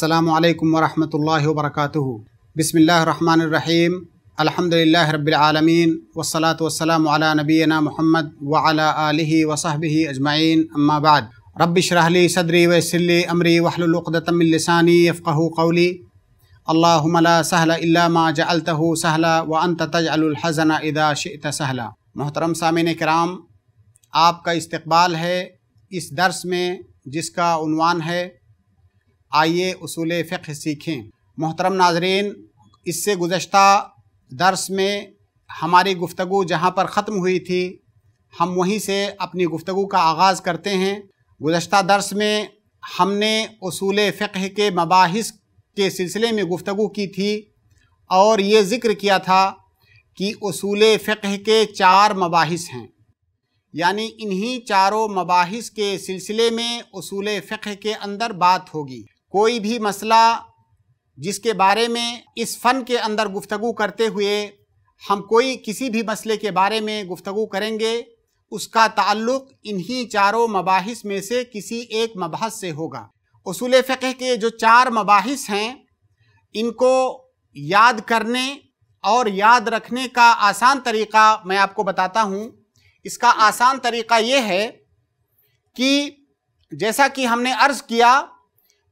अस्सलाम वालेकुम वरहमतुल्लाहि वबरकातुहु बिस्मिल्लाह रहमान रहीम अल्हम्दुलिल्लाह रब्बिल आलमीन नबीना मुहम्मद व अला आलिहि व सहबिहि अजमाइन अम्मा बाद सदरी वसली अमरी वहलुल उक़दतम कौली अल्लाहुम्मा ला सहला इल्ला मा जअलतहु सहला व अंत तजअलुल हज़ना इदा सहला मोहतरम सामिन कराम आपका इस्तबाल है इस दर्स में जिसका है आइए उसूल फ़िक सीखें मोहतरम नाजरीन इससे गुज्त दर्स में हमारी गुफ्तु जहाँ पर ख़त्म हुई थी हम वहीं से अपनी गुफ्तु का आगाज़ करते हैं गुज्त दर्स में हमने असूल फ़िक्र के मबास के सिलसिले में गुफ्तु की थी और ये ज़िक्र किया था कि असूल फ़िक्र के चार मबास हैं यानी इन्हीं चारों मबास के सिलसिले में असूल फ़िक्र के अंदर बात होगी कोई भी मसला जिसके बारे में इस फ़न के अंदर गुफ्तु करते हुए हम कोई किसी भी मसले के बारे में गुफ्तु करेंगे उसका ताल्लुक इन्हीं चारों मबास में से किसी एक मबहस से होगा असूल फ़िक के जो चार मबास हैं इनको याद करने और याद रखने का आसान तरीक़ा मैं आपको बताता हूँ इसका आसान तरीक़ा ये है कि जैसा कि हमने अर्ज़ किया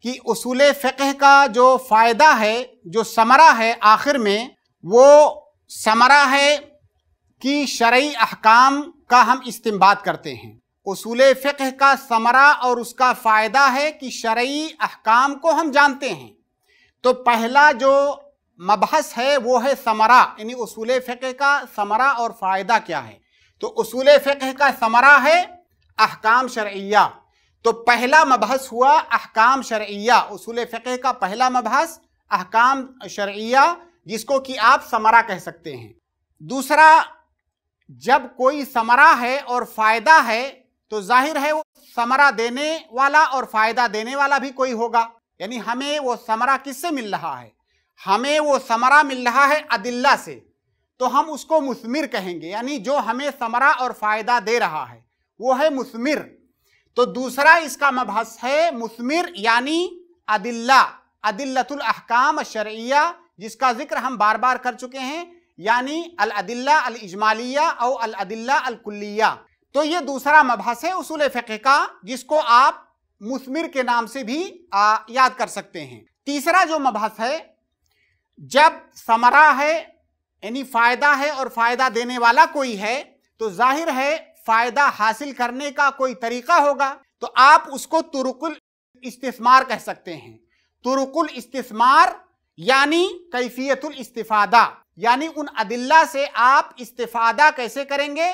कि उसूल फ़िक्ह का जो फ़ायदा है जो समरा है आखिर में वो समरा है कि शर्य अहकाम का हम इस्तेमाल करते हैं उसूल फ़िक्ह का समरा और उसका फ़ायदा है कि शर्य अहकाम को हम जानते हैं तो पहला जो मबहस है वो है समरा यानी उसूल फ़िक्ह का समरा और फ़ायदा क्या है तो उसूल फ़िक्ह का समरा है अहकाम शर्या तो पहला मबहस हुआ अहकाम शर्या उसूल फ़िक़े का पहला मबहस अहकाम शर्या जिसको कि आप समरा कह सकते हैं दूसरा जब कोई समरा है और फ़ायदा है तो जाहिर है वो समरा देने वाला और फ़ायदा देने वाला भी कोई होगा यानी हमें वो समरा किससे मिल रहा है हमें वो समरा मिल रहा है अदिल्ला से तो हम उसको मुस्मिर कहेंगे यानी जो हमें समरा और फ़ायदा दे रहा है वो है मुस्मिर तो दूसरा इसका मबहस है मुस्मिर यानी अदिल्ला अदिल्लतुल अहकाम शरिया जिसका जिक्र हम बार बार कर चुके हैं यानी अल अदिल्ला अल इजमालिया और अल अदिल्ला अल कुल्लिया तो ये दूसरा मबहस है उसूल फ़िक़ का जिसको आप मुस्मिर के नाम से भी आ, याद कर सकते हैं तीसरा जो मबहस है जब समरा है यानी फ़ायदा है और फ़ायदा देने वाला कोई है तो जाहिर है फायदा हासिल करने का कोई तरीका होगा तो आप उसको तुरुकुल इस्तेमार कह सकते हैं तुरुकुल इस्तेमार यानी कैफियतुल इस्तेफादा यानी उन अदिल्ला से आप इस्तेफादा कैसे करेंगे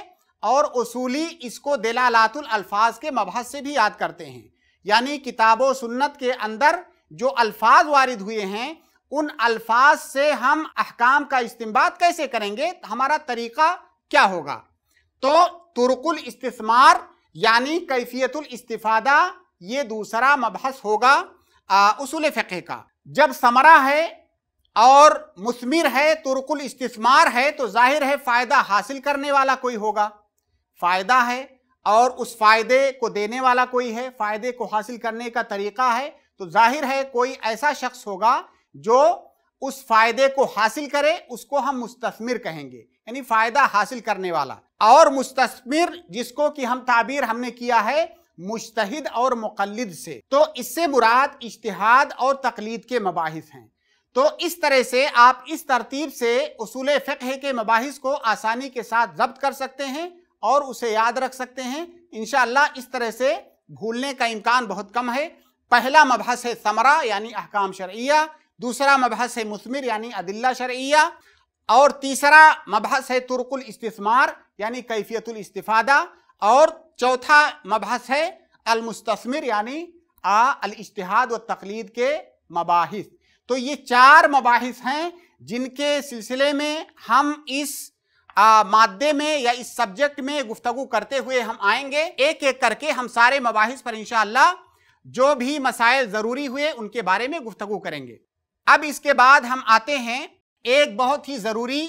और उसूली इसको दलालातुल अल्फाज के मबहस से भी याद करते हैं यानी किताबो सुन्नत के अंदर जो अल्फाज वारिद हुए हैं उन अल्फाज से हम अहकाम का इस्तेमाल कैसे करेंगे हमारा तरीका क्या होगा तो तुर्कुल इस्तेमार यानी कैफियतुल इस्तिफादा ये दूसरा मबहस होगा आ, उसूल फ़िक़े का जब समरा है और मुस्मिर है तुर्कुल इस्तेमार है तो जाहिर है फ़ायदा हासिल करने वाला कोई होगा फ़ायदा है और उस फ़ायदे को देने वाला कोई है फ़ायदे को हासिल करने का तरीका है तो जाहिर है कोई ऐसा शख्स होगा जो उस फ़ायदे को हासिल करे उसको हम मुस्तस्मिर कहेंगे यानी फायदा हासिल करने वाला और मुस्तमिर जिसको कि हम ताबीर हमने किया है मुश्तहिद और मुकलद से तो इससे मुराद इश्तहाद और तकलीद के मबाहिस हैं तो इस तरह से आप इस तरतीब से उसूल फिक्र के मबाहिस को आसानी के साथ जब्त कर सकते हैं और उसे याद रख सकते हैं इन इस तरह से भूलने का इम्कान बहुत कम है पहला मबहस है समरा यानी अहकाम शर्या दूसरा मबहस है मुस्मिर यानी अदिल्ला शर्या और तीसरा मबहस है तुर्कुल इस्तिस्मार यानी कैफियतुल इस्तिफादा और चौथा मबहस है अलमुस्तस्मिर यानी अल इश्तहाद व तकलीद के मबाहिस तो ये चार मबाहिस हैं जिनके सिलसिले में हम इस मादे में या इस सब्जेक्ट में गुफ्तगु करते हुए हम आएंगे एक एक करके हम सारे मबाहिस पर इनशाला जो भी मसाइल ज़रूरी हुए उनके बारे में गुफ्तगु करेंगे अब इसके बाद हम आते हैं एक बहुत ही ज़रूरी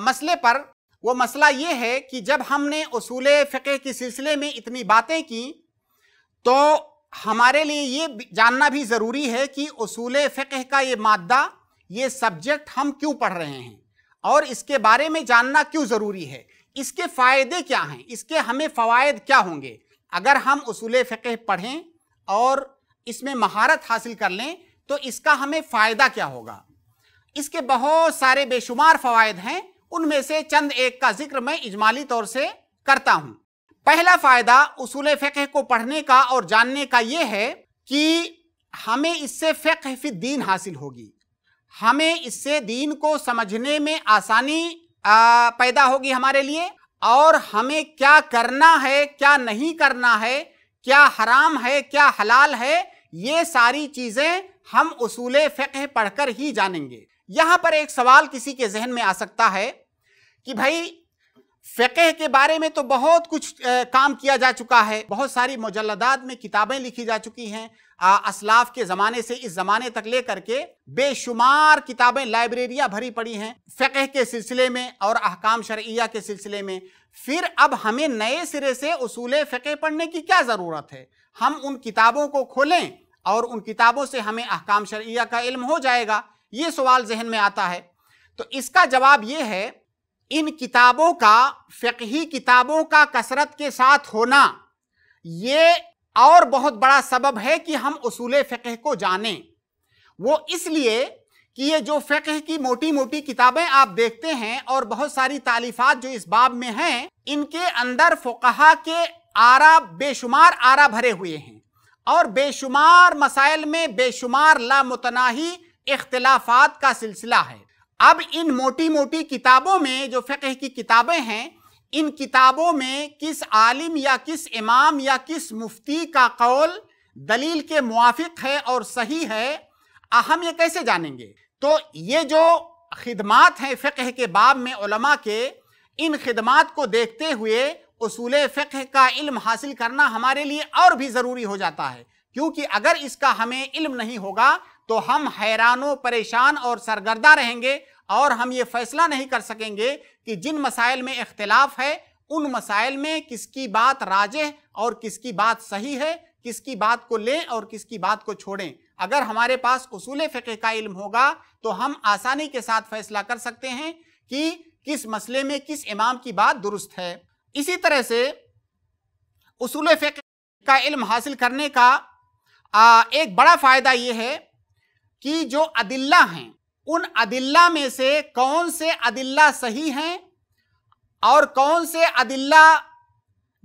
मसले पर वो मसला ये है कि जब हमने असूल फ़िक़े के सिलसिले में इतनी बातें की तो हमारे लिए ये जानना भी ज़रूरी है कि असूल फ़िक़ह का ये मादा ये सब्जेक्ट हम क्यों पढ़ रहे हैं और इसके बारे में जानना क्यों ज़रूरी है इसके फ़ायदे क्या हैं इसके हमें फ़वाद क्या होंगे अगर हम असूल फ़िक़ह पढ़ें और इसमें महारत हासिल कर लें तो इसका हमें फ़ायदा क्या होगा इसके बहुत सारे बेशुमार फवायद हैं उनमें से चंद एक का जिक्र मैं इजमाली तौर से करता हूं पहला फायदा उसूल फ़िक्ह को पढ़ने का और जानने का यह है कि हमें इससे फ़िक्ह फी दीन हासिल होगी हमें इससे दीन को समझने में आसानी पैदा होगी हमारे लिए और हमें क्या करना है क्या नहीं करना है क्या हराम है क्या हलाल है ये सारी चीज़ें हम उसूल फ़िक्ह पढ़कर ही जानेंगे यहां पर एक सवाल किसी के जहन में आ सकता है कि भाई फ़िकह के बारे में तो बहुत कुछ आ, काम किया जा चुका है बहुत सारी मुजलदात में किताबें लिखी जा चुकी हैं असलाफ के ज़माने से इस ज़माने तक ले करके बेशुमार किताबें लाइब्रेरियाँ भरी पड़ी हैं फ़िकह के सिलसिले में और अहकाम शर्या के सिलसिले में फिर अब हमें नए सिरे से असूल फ़िकह पढ़ने की क्या ज़रूरत है हम उन किताबों को खोलें और उन किताबों से हमें अहकाम शर्या का इल्म हो जाएगा ये सवाल जहन में आता है तो इसका जवाब ये है इन किताबों का फ़िकी किताबों का कसरत के साथ होना ये और बहुत बड़ा सबब है कि हम उसूल फ़िक को जानें वो इसलिए कि ये जो फ़िक की मोटी मोटी किताबें आप देखते हैं और बहुत सारी तालीफात जो इस बाब में हैं इनके अंदर फ़ुकहा के आरा बेशुमार आरा भरे हुए हैं और बेशुमार मसाइल में बेशुमार लामतनाही इख्तलाफात का सिलसिला है अब इन मोटी मोटी किताबों में जो फ़िक्र की किताबें हैं इन किताबों में किस आलिम या किस इमाम या किस मुफ्ती का कौल दलील के मुआफ़ है और सही है हम ये कैसे जानेंगे तो ये जो खिदमात हैं फ़िक्र के बाब में उलमा के इन खिदमात को देखते हुए उसूल फ़िक्र का इल्म हासिल करना हमारे लिए और भी ज़रूरी हो जाता है क्योंकि अगर इसका हमें इल्म नहीं होगा तो हम हैरानों परेशान और सरगर्दा रहेंगे और हम ये फैसला नहीं कर सकेंगे कि जिन मसाइल में इख्तलाफ है उन मसाइल में किसकी बात राजे और किसकी बात सही है किसकी बात को लें और किसकी बात को छोड़ें अगर हमारे पास उसूल फ़िके का इल्म होगा तो हम आसानी के साथ फैसला कर सकते हैं कि किस मसले में किस इमाम की बात दुरुस्त है इसी तरह से उसूल फ़िक का इल्म हासिल करने का एक बड़ा फ़ायदा ये है कि जो अदिल्ला हैं उन अदिल्ला में से कौन से अदिल्ला सही हैं और कौन से अदिल्ला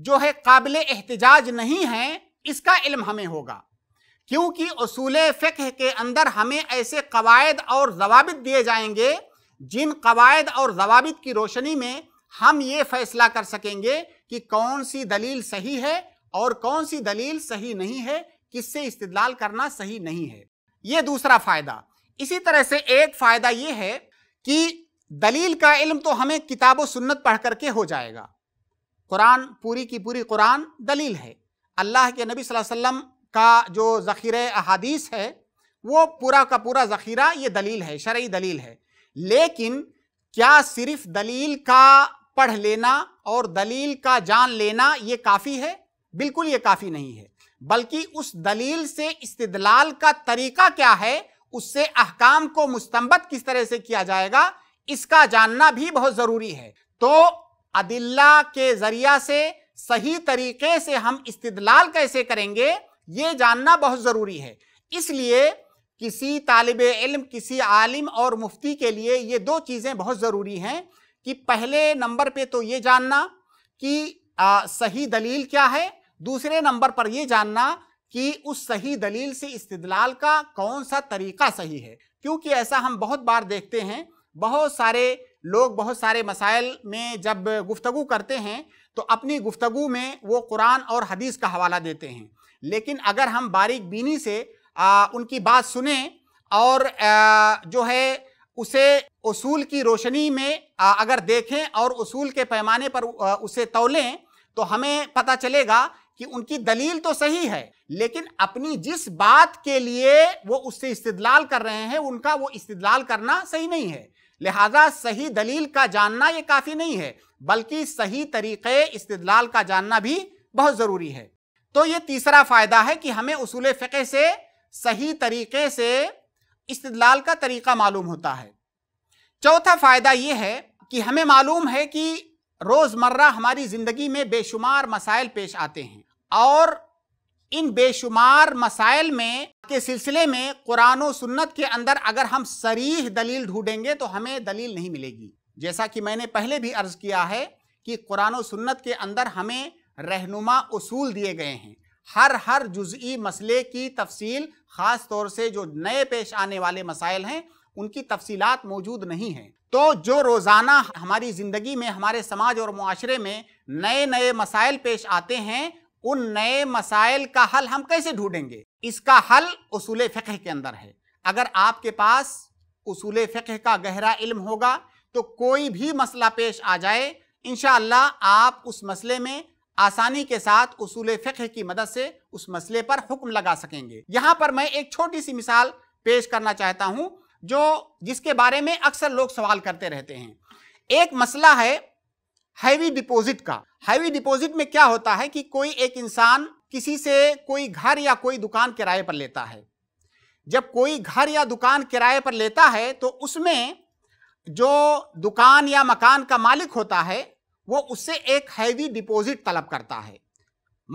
जो है काबिल एहतजाज नहीं हैं इसका इल्म हमें होगा क्योंकि असूल फ़िक्र के अंदर हमें ऐसे कवायद और जवाबित दिए जाएंगे जिन कवायद और जवाबित की रोशनी में हम ये फैसला कर सकेंगे कि कौन सी दलील सही है और कौन सी दलील सही नहीं है किससे इस्तलाल करना सही नहीं है ये दूसरा फायदा इसी तरह से एक फायदा ये है कि दलील का इल्म तो हमें किताब सुन्नत पढ़ करके हो जाएगा कुरान पूरी की पूरी कुरान दलील है अल्लाह के नबी वसल्लम का जो ज़ख़ीर अहादीस है वो पूरा का पूरा ज़ख़ीरा ये दलील है शरी दलील है लेकिन क्या सिर्फ दलील का पढ़ लेना और दलील का जान लेना ये काफ़ी है बिल्कुल ये काफ़ी नहीं है बल्कि उस दलील से इस्तलाल का तरीका क्या है उससे अहकाम को मुस्तंबत किस तरह से किया जाएगा इसका जानना भी बहुत ज़रूरी है तो अदिल्ला के ज़रिया से सही तरीके से हम इस्तलाल कैसे करेंगे ये जानना बहुत ज़रूरी है इसलिए किसी तालब इल्म किसी आलिम और मुफ्ती के लिए ये दो चीज़ें बहुत ज़रूरी हैं कि पहले नंबर पे तो ये जानना कि आ, सही दलील क्या है दूसरे नंबर पर यह जानना कि उस सही दलील से इस्तलाल का कौन सा तरीका सही है क्योंकि ऐसा हम बहुत बार देखते हैं बहुत सारे लोग बहुत सारे मसाइल में जब गुफ्तगु करते हैं तो अपनी गुफ्तगु में वो कुरान और हदीस का हवाला देते हैं लेकिन अगर हम बारीक बीनी से आ, उनकी बात सुने और आ, जो है उसे उसूल की रोशनी में आ, अगर देखें और उसूल के पैमाने पर उसे तोलें तो हमें पता चलेगा कि उनकी दलील तो सही है लेकिन अपनी जिस बात के लिए वो उससे इस्तदलाल कर रहे हैं उनका वो इस्तदलाल करना सही नहीं है लिहाजा सही दलील का जानना ये काफ़ी नहीं है बल्कि सही तरीक़े इस्तलाल का जानना भी बहुत ज़रूरी है तो ये तीसरा फ़ायदा है कि हमें उसूल फ़िके से सही तरीके से इस्तदलाल का तरीक़ा मालूम होता है चौथा फ़ायदा ये है कि हमें मालूम है कि रोज़मर्रा हमारी ज़िंदगी में बेशुमार मसाइल पेश आते हैं और इन बेशुमार मसाइल में के सिलसिले में कुरान और सुन्नत के अंदर अगर हम सरीह दलील ढूंढेंगे तो हमें दलील नहीं मिलेगी जैसा कि मैंने पहले भी अर्ज किया है कि कुरान और सुन्नत के अंदर हमें रहनुमा उसूल दिए गए हैं हर हर जुजई मसले की तफसील ख़ास तौर से जो नए पेश आने वाले मसाइल हैं उनकी तफसीलात मौजूद नहीं हैं तो जो रोज़ाना हमारी ज़िंदगी में हमारे समाज और माशरे में नए नए मसाइल पेश आते हैं उन नए मसाइल का हल हम कैसे ढूंढेंगे इसका हल उसूल फ़िक्र के अंदर है अगर आपके पास उसूल फ़िक्र का गहरा इल्म होगा तो कोई भी मसला पेश आ जाए इन आप उस मसले में आसानी के साथ उसूल फ़िक्र की मदद से उस मसले पर हुक्म लगा सकेंगे यहाँ पर मैं एक छोटी सी मिसाल पेश करना चाहता हूँ जो जिसके बारे में अक्सर लोग सवाल करते रहते हैं एक मसला है हैवी डिपॉजिट का हैवी डिपॉजिट में क्या होता है कि कोई एक इंसान किसी से कोई घर या कोई दुकान किराए पर लेता है जब कोई घर या दुकान किराए पर लेता है तो उसमें जो दुकान या मकान का मालिक होता है वो उससे एक हैवी डिपॉजिट तलब करता है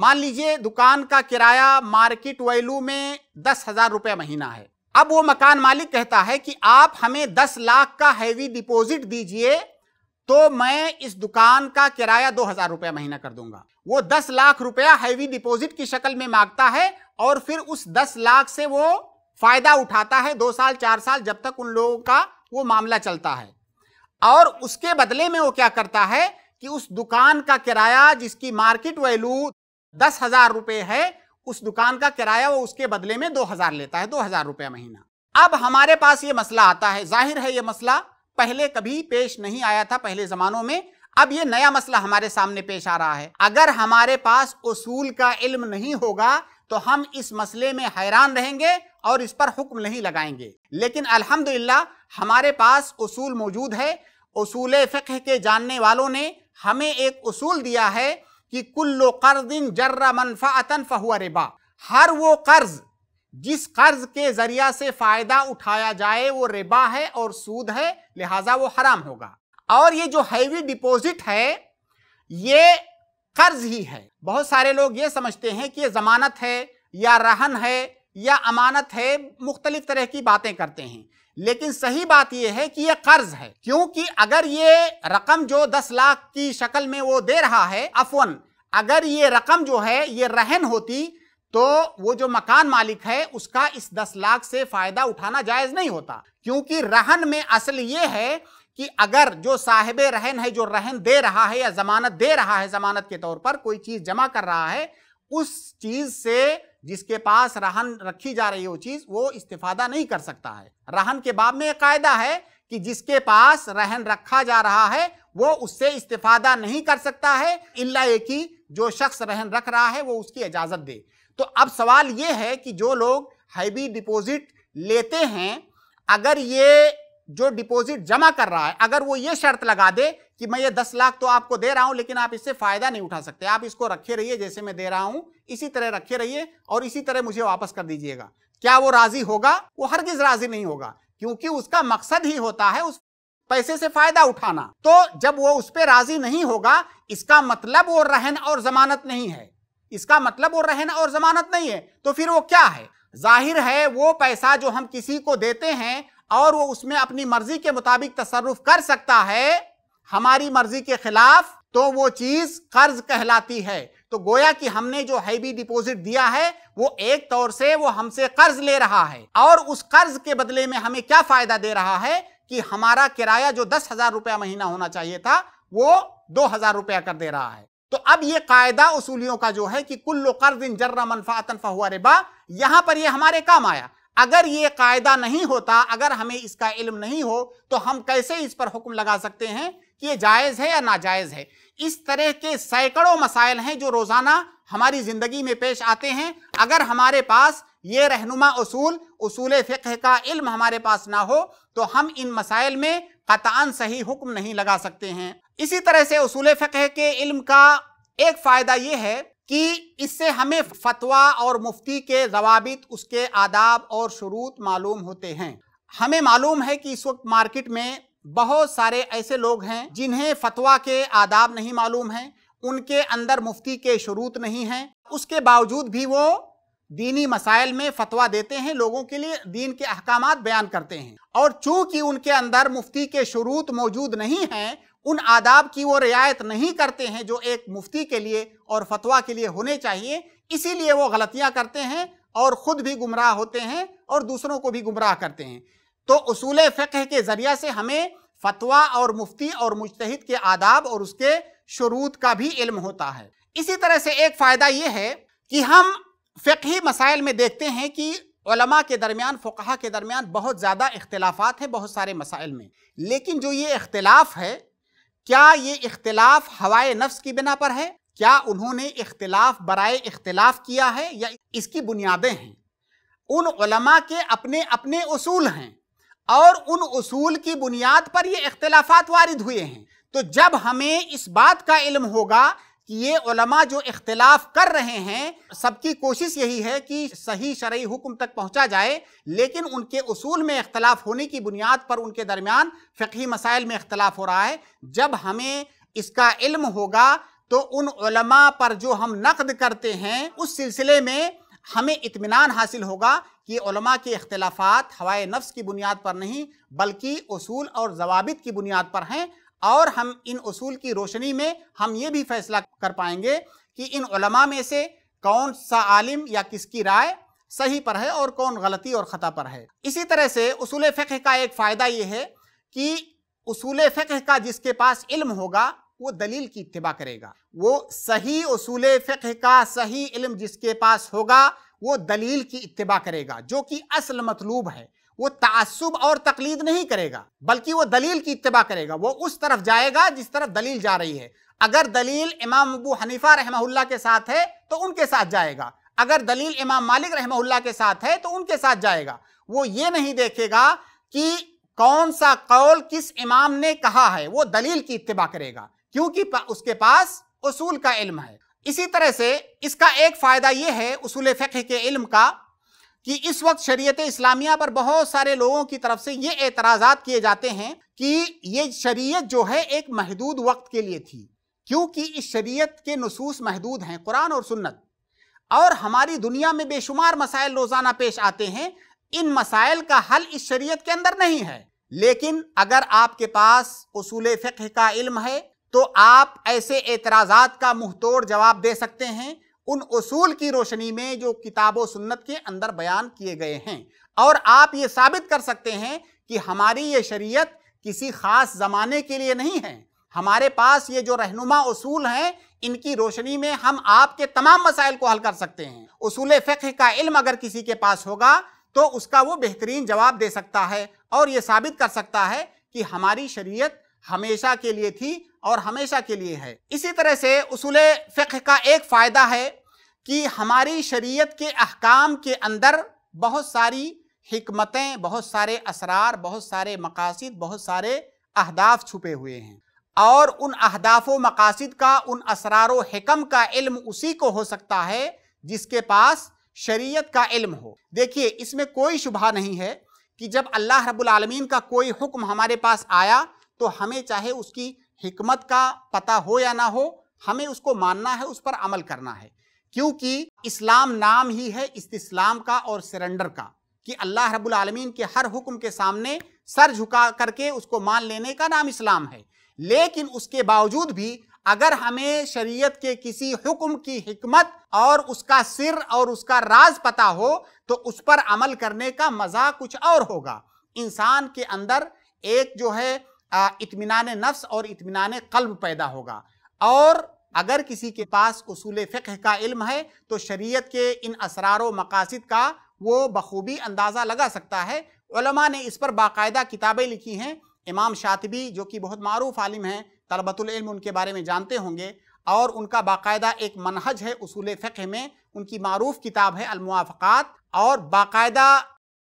मान लीजिए दुकान का किराया मार्केट वैल्यू में दस हज़ार रुपये महीना है अब वो मकान मालिक कहता है कि आप हमें दस लाख का हैवी डिपॉजिट दीजिए तो मैं इस दुकान का किराया दो हजार रुपया महीना कर दूंगा वो दस लाख रुपया हैवी डिपॉजिट की शक्ल में मांगता है और फिर उस दस लाख से वो फायदा उठाता है दो साल चार साल जब तक उन लोगों का वो मामला चलता है और उसके बदले में वो क्या करता है कि उस दुकान का किराया जिसकी मार्केट वैल्यू दस हजार रुपये है उस दुकान का किराया वो उसके बदले में दो हजार लेता है दो हजार रुपया महीना अब हमारे पास ये मसला आता है जाहिर है ये मसला पहले कभी पेश नहीं आया था पहले जमानों में अब ये नया मसला हमारे सामने पेश आ रहा है अगर हमारे पास उसूल का इल्म नहीं होगा तो हम इस मसले में हैरान रहेंगे और इस पर हुक्म नहीं लगाएंगे लेकिन अल्हम्दुलिल्लाह हमारे पास उसूल मौजूद है उसूल फ़िक्ह के जानने वालों ने हमें एक उसूल दिया है कि कुल्लो कर्ज जर्र मनफ़ातन फ़हुआ रिबा हर वो कर्ज़ जिस कर्ज के जरिया से फायदा उठाया जाए वो रिबा है और सूद है लिहाजा वो हराम होगा और ये जो हैवी डिपॉजिट है ये कर्ज ही है बहुत सारे लोग ये समझते हैं कि ये जमानत है या रहन है या अमानत है मुख्तलिफ तरह की बातें करते हैं लेकिन सही बात यह है कि यह कर्ज है क्योंकि अगर ये रकम जो दस लाख की शक्ल में वो दे रहा है अफवन अगर ये रकम जो है ये रहन होती तो वो जो मकान मालिक है उसका इस दस लाख से फायदा उठाना जायज नहीं होता क्योंकि रहन में असल ये है कि अगर जो साहिब रहन है जो रहन दे रहा है या जमानत दे रहा है जमानत के तौर पर कोई चीज जमा कर रहा है उस चीज से जिसके पास रहन रखी जा रही है वो चीज वो इस्तेफादा नहीं कर सकता है रहन के बाब में एक कायदा है कि जिसके पास रहन रखा जा रहा है वो उससे इस्तेफादा नहीं कर सकता है इल्ला ये कि जो शख्स रहन रख रहा है वो उसकी इजाजत दे तो अब सवाल ये है कि जो लोग हैवी डिपॉजिट लेते हैं अगर ये जो डिपॉजिट जमा कर रहा है अगर वो ये शर्त लगा दे कि मैं ये दस लाख तो आपको दे रहा हूं लेकिन आप इससे फायदा नहीं उठा सकते आप इसको रखे रहिए जैसे मैं दे रहा हूं इसी तरह रखे रहिए और इसी तरह मुझे वापस कर दीजिएगा क्या वो राजी होगा वो हरगिज राजी नहीं होगा क्योंकि उसका मकसद ही होता है उस पैसे से फायदा उठाना तो जब वो उस पर राजी नहीं होगा इसका मतलब वो रहन और जमानत नहीं है इसका मतलब वो रहना और जमानत नहीं है तो फिर वो क्या है जाहिर है वो पैसा जो हम किसी को देते हैं और वो उसमें अपनी मर्जी के मुताबिक तसरुफ कर सकता है हमारी मर्जी के खिलाफ तो वो चीज कर्ज कहलाती है तो गोया कि हमने जो हैवी डिपॉजिट दिया है वो एक तौर से वो हमसे कर्ज ले रहा है और उस कर्ज के बदले में हमें क्या फायदा दे रहा है कि हमारा किराया जो दस हजार रुपया महीना होना चाहिए था वो दो हजार रुपया कर दे रहा है तो अब ये कायदा उसूलियों का जो है कि कुल्लो कर्ज जर्रा मनफातन फहुआ रिबा यहां पर ये हमारे काम आया अगर ये कायदा नहीं होता अगर हमें इसका इल्म नहीं हो तो हम कैसे इस पर हुक्म लगा सकते हैं कि ये जायज़ है या नाजायज़ है इस तरह के सैकड़ों मसाइल हैं जो रोज़ाना हमारी ज़िंदगी में पेश आते हैं अगर हमारे पास ये रहनुमा उसूल उसूल फ़िक्र का इल्म हमारे पास ना हो तो हम इन मसाइल में कतान सही हुक्म नहीं लगा सकते हैं इसी तरह से उसूल फ़िक्ह के इल्म का एक फ़ायदा ये है कि इससे हमें फतवा और मुफ्ती के जवाबित उसके आदाब और शरूत मालूम होते हैं हमें मालूम है कि इस वक्त मार्केट में बहुत सारे ऐसे लोग हैं जिन्हें फतवा के आदाब नहीं मालूम हैं उनके अंदर मुफ्ती के शरूत नहीं हैं उसके बावजूद भी वो दीनी मसाइल में फतवा देते हैं लोगों के लिए दीन के अहकाम बयान करते हैं और चूंकि उनके अंदर मुफ्ती के शरूत मौजूद नहीं हैं उन आदाब की वो रियायत नहीं करते हैं जो एक मुफ्ती के लिए और फतवा के लिए होने चाहिए इसीलिए वो गलतियां करते हैं और ख़ुद भी गुमराह होते हैं और दूसरों को भी गुमराह करते हैं तो असूल फ़िक्र के ज़रिया से हमें फतवा और मुफ्ती और मुश्तद के आदाब और उसके शरूत का भी इल्म होता है इसी तरह से एक फ़ायदा ये है कि हम फ़िकी मसाइल में देखते हैं कि ओलमा के दरमियान फ़ुकहा के दरमियान बहुत ज़्यादा इख्तलाफात हैं बहुत सारे मसाइल में लेकिन जो ये इख्तलाफ है क्या ये इख्तलाफ हवाए नफ्स की बिना पर है क्या उन्होंने इख्तलाफ बरए इख्तलाफ किया है या इसकी बुनियादें हैं उन उलमा के अपने अपने असूल हैं और उन उसूल की बुनियाद पर ये इख्तलाफात वारिद हुए हैं तो जब हमें इस बात का इल्म होगा कि ये ओलमा जो इख्तलाफ कर रहे हैं सबकी कोशिश यही है कि सही शरा हुक्म तक पहुंचा जाए लेकिन उनके असूल में इख्तलाफ होने की बुनियाद पर उनके दरमियान फ़ी मसाइल में इख्तलाफ हो रहा है जब हमें इसका इल्म होगा तो उन ओलमा पर जो हम नकद करते हैं उस सिलसिले में हमें इतमान हासिल होगा कि ओलमा के अख्तिलाफ़ हवाए नफ्स की बुनियाद पर नहीं बल्कि असूल और जवाबित की बुनियाद पर हैं और हम इन असूल की रोशनी में हम ये भी फैसला कर पाएंगे कि इन उलमा में से कौन सा आलिम या किसकी राय सही पर है और कौन गलती और ख़ता पर है इसी तरह से उसूल फ़िक्र का एक फ़ायदा ये है कि असूल फ़िक्र का जिसके पास इल्म होगा वो दलील की इतबा करेगा वो सही असूल फ़िक्र का सही इल्म जिसके पास होगा वो दलील की इतबा करेगा जो कि असल मतलूब है वो तसब और तकलीद नहीं करेगा बल्कि वो दलील की इतबा करेगा वो उस तरफ जाएगा जिस तरफ दलील जा रही है अगर दलील इमाम अबू हनीफा रहमहुल्ला के साथ है तो उनके साथ जाएगा अगर दलील इमाम मालिक रहमहुल्ला के साथ है तो उनके साथ जाएगा वो ये नहीं देखेगा कि कौन सा कौल किस इमाम ने कहा है वो दलील की इतबा करेगा क्योंकि उसके पास उसूल का इल्म है इसी तरह से इसका एक फ़ायदा ये है उसूल फ़िक्र के इल्म का कि इस वक्त शरीयत इस्लामिया पर बहुत सारे लोगों की तरफ से ये एतराज़ात किए जाते हैं कि ये शरीयत जो है एक महदूद वक्त के लिए थी क्योंकि इस शरीयत के नसूस महदूद हैं कुरान और सुन्नत और हमारी दुनिया में बेशुमार मसाइल रोज़ाना पेश आते हैं इन मसाइल का हल इस शरीयत के अंदर नहीं है लेकिन अगर आपके पास उसूल फ़िक्र का इल्म है तो आप ऐसे एतराज़ात का तोड़ जवाब दे सकते हैं उन उसूल की रोशनी में जो किताब व सुन्नत के अंदर बयान किए गए हैं और आप ये साबित कर सकते हैं कि हमारी ये शरीयत किसी ख़ास ज़माने के लिए नहीं है हमारे पास ये जो रहनुमा उसूल हैं इनकी रोशनी में हम आपके तमाम मसाइल को हल कर सकते हैं उसूल फ़िक्र का इल्म अगर किसी के पास होगा तो उसका वो बेहतरीन जवाब दे सकता है और ये साबित कर सकता है कि हमारी शरीयत हमेशा के लिए थी और हमेशा के लिए है इसी तरह से उसूल फ़िक का एक फ़ायदा है कि हमारी शरीयत के अहकाम के अंदर बहुत सारी हमतें बहुत सारे असरार बहुत सारे मकासद बहुत सारे अहदाफ छुपे हुए हैं और उन अहदाफ व मकासद का उन असरार हकम का इल्म उसी को हो सकता है जिसके पास शरीयत का इल्म हो देखिए इसमें कोई शुबा नहीं है कि जब अल्लाह रब्बुल रबालमीन का कोई हुक्म हमारे पास आया तो हमें चाहे उसकी हिकमत का पता हो या ना हो हमें उसको मानना है उस पर अमल करना है क्योंकि इस्लाम नाम ही है इस्लाम का और सरेंडर का कि अल्लाह रब्बुल आलमीन के हर हुक्म के सामने सर झुका करके उसको मान लेने का नाम इस्लाम है लेकिन उसके बावजूद भी अगर हमें शरीयत के किसी हुक्म की हिकमत और उसका सिर और उसका राज पता हो तो उस पर अमल करने का मज़ा कुछ और होगा इंसान के अंदर एक जो है इतमान नफ्स और इतमान कल्ब पैदा होगा और अगर किसी के पास असूल फ़िक्र का इल्म है तो शरीयत के इन असरार मकासद का वो बखूबी अंदाज़ा लगा सकता है उलमा ने इस पर बाकायदा किताबें लिखी हैं इमाम शातबी जो कि बहुत मरूफ आलिम हैं तलबतम उनके बारे में जानते होंगे और उनका बाकायदा एक मनहज है उसूल फ़िक्र में उनकी मरूफ किताब है अलमुआफ़ात और बाकायदा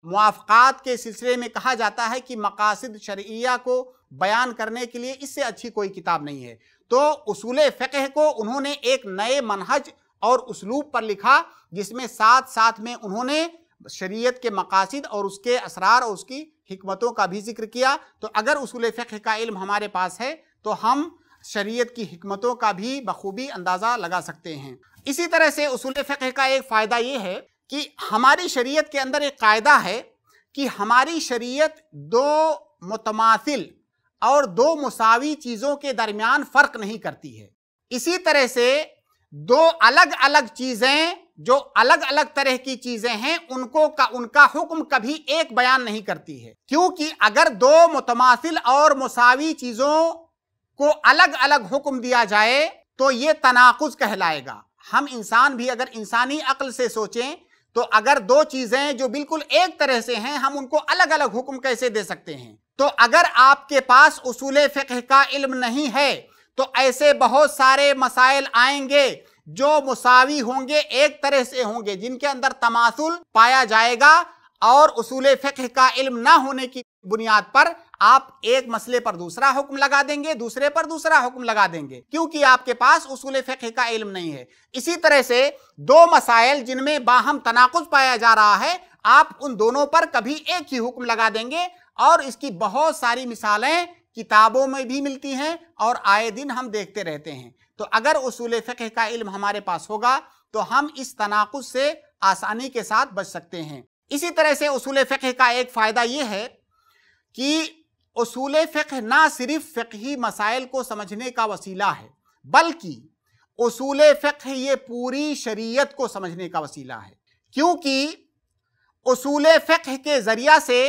मुआफ़ात के सिलसिले में कहा जाता है कि मकासद शरिया को बयान करने के लिए इससे अच्छी कोई किताब नहीं है तो उसूल फ़क़ह को उन्होंने एक नए मनहज और उसलूब पर लिखा जिसमें साथ साथ में उन्होंने शरीयत के मकासद और उसके असरार और उसकी हमतों का भी जिक्र किया तो अगर उसूल फ़क़ह का इल्म हमारे पास है तो हम शरीयत की हमतों का भी बखूबी अंदाज़ा लगा सकते हैं इसी तरह से उसूल फ़क़ह का एक फ़ायदा ये है कि हमारी शरीयत के अंदर एक कायदा है कि हमारी शरीयत दो मुतमासिल और दो मुसावी चीज़ों के दरमियान फ़र्क नहीं करती है इसी तरह से दो अलग अलग चीज़ें जो अलग अलग तरह की चीज़ें हैं उनको का उनका हुक्म कभी एक बयान नहीं करती है क्योंकि अगर दो मुतमासिल और मुसावी चीज़ों को अलग अलग हुक्म दिया जाए तो ये तनाकुज कहलाएगा हम इंसान भी अगर इंसानी अक्ल से सोचें तो अगर दो चीज़ें जो बिल्कुल एक तरह से हैं हम उनको अलग अलग हुक्म कैसे दे सकते हैं तो अगर आपके पास उसूल फ़िक्र का इल्म नहीं है तो ऐसे बहुत सारे मसाइल आएंगे जो मुसावी होंगे एक तरह से होंगे जिनके अंदर तमासुल पाया जाएगा और उसूल फ़िक्र का इल्म ना होने की बुनियाद पर आप एक मसले पर दूसरा हुक्म लगा देंगे दूसरे पर दूसरा हुक्म लगा देंगे क्योंकि आपके पास उसूल फ़िक्र का इल्म नहीं है इसी तरह से दो मसाइल जिनमें बाहम तनाकुज पाया जा रहा है आप उन दोनों पर कभी एक ही हुक्म लगा देंगे और इसकी बहुत सारी मिसालें किताबों में भी मिलती हैं और आए दिन हम देखते रहते हैं तो अगर उसूल फ़िक्र का इल्म हमारे पास होगा तो हम इस तनाकुस से आसानी के साथ बच सकते हैं इसी तरह से उसूल फ़िक्र का एक फ़ायदा ये है कि उसूल फ़िक्र ना सिर्फ फ़िकी मसाइल को समझने का वसीला है बल्कि उसूल फ़िक्र ये पूरी शरीयत को समझने का वसीला है क्योंकि उसूल फ़िक्र के ज़रिया से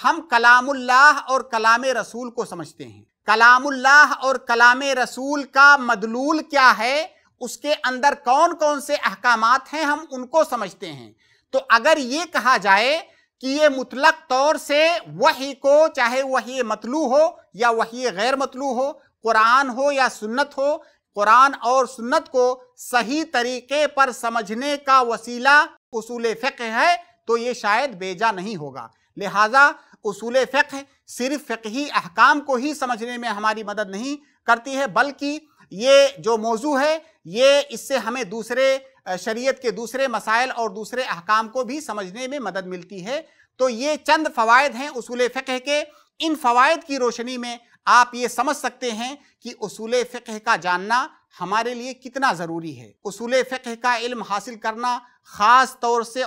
हम कलामुल्लाह और कलाम रसूल को समझते हैं कलामुल्लाह और कलाम रसूल का मदलूल क्या है उसके अंदर कौन कौन से अहकाम हैं हम उनको समझते हैं तो अगर ये कहा जाए कि ये मुतलक तौर से वही को चाहे वही मतलू हो या वही गैर मतलू हो कुरान हो या सुन्नत हो कुरान और सुन्नत को सही तरीके पर समझने का वसीला उसूल फ़िक है तो ये शायद बेजा नहीं होगा लिहाजा उसूल फ़िक सिर्फ फ़िकी अहकाम को ही समझने में हमारी मदद नहीं करती है बल्कि ये जो मौजू है ये इससे हमें दूसरे शरीयत के दूसरे मसाइल और दूसरे अहकाम को भी समझने में मदद मिलती है तो ये चंद फ़वाद हैं उसूल फ़िक के इन फ़वाद की रोशनी में आप ये समझ सकते हैं कि उसूल फ़िक का जानना हमारे लिए कितना ज़रूरी है उसूल फ़िक का इल्म हासिल करना ख़ास तौर से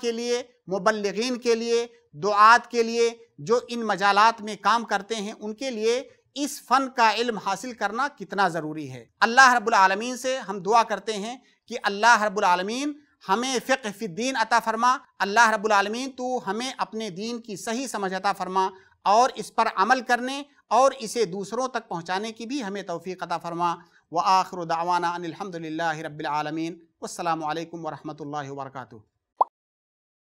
के लिए मुबलगिन के लिए दुआत के लिए जो इन मजालात में काम करते हैं उनके लिए इस फ़न का इल्म हासिल करना कितना ज़रूरी है अल्लाह रबालमीन से हम दुआ करते हैं कि अल्लाह रबालमीन हमें फ़िक फ़िद्दीन अता फ़रमा अल्लाह रबालमीन तो हमें अपने दीन की सही समझ अता फ़रमा और इस पर अमल करने और इसे दूसरों तक पहुँचाने की भी हमें तोफ़ी अता फ़रमा व आखिर दावाना रबालमीन अल्लाम वरहमल वर्का